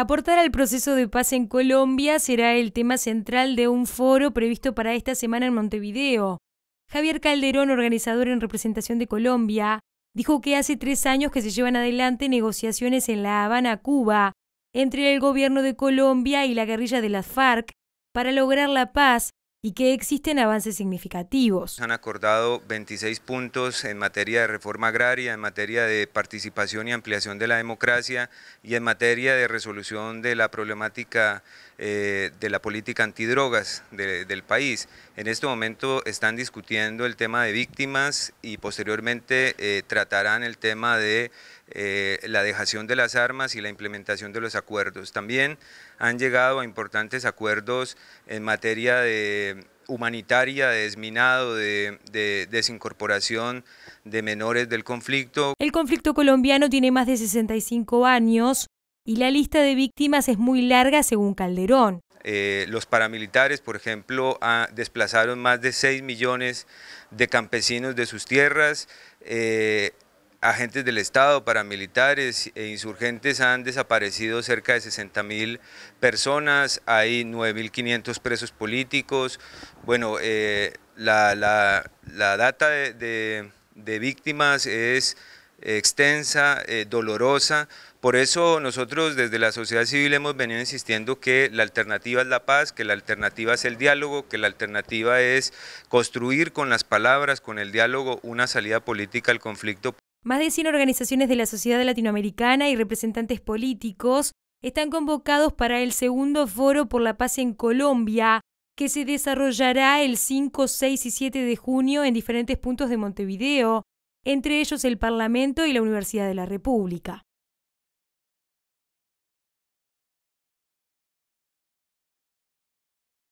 Aportar al proceso de paz en Colombia será el tema central de un foro previsto para esta semana en Montevideo. Javier Calderón, organizador en representación de Colombia, dijo que hace tres años que se llevan adelante negociaciones en La Habana, Cuba, entre el gobierno de Colombia y la guerrilla de las FARC para lograr la paz y que existen avances significativos. Han acordado 26 puntos en materia de reforma agraria, en materia de participación y ampliación de la democracia y en materia de resolución de la problemática eh, de la política antidrogas del país. En este momento están discutiendo el tema de víctimas y posteriormente eh, tratarán el tema de eh, la dejación de las armas y la implementación de los acuerdos. También han llegado a importantes acuerdos en materia de humanitaria, de desminado, de, desincorporación de menores del conflicto. El conflicto colombiano tiene más de 65 años y la lista de víctimas es muy larga según Calderón. Eh, los paramilitares, por ejemplo, ah, desplazaron más de 6 millones de campesinos de sus tierras. Eh, agentes del Estado, paramilitares e insurgentes han desaparecido cerca de 60.000 personas, hay 9.500 presos políticos. Bueno, eh, la, data de, de, víctimas es extensa, eh, dolorosa. Por eso nosotros desde la sociedad civil hemos venido insistiendo que la alternativa es la paz, que la alternativa es el diálogo, que la alternativa es construir con las palabras, con el diálogo, una salida política al conflicto. Más de 100 organizaciones de la sociedad latinoamericana y representantes políticos están convocados para el segundo foro por la paz en Colombia, que se desarrollará el 5, 6 y 7 de junio en diferentes puntos de Montevideo, entre ellos el Parlamento y la Universidad de la República.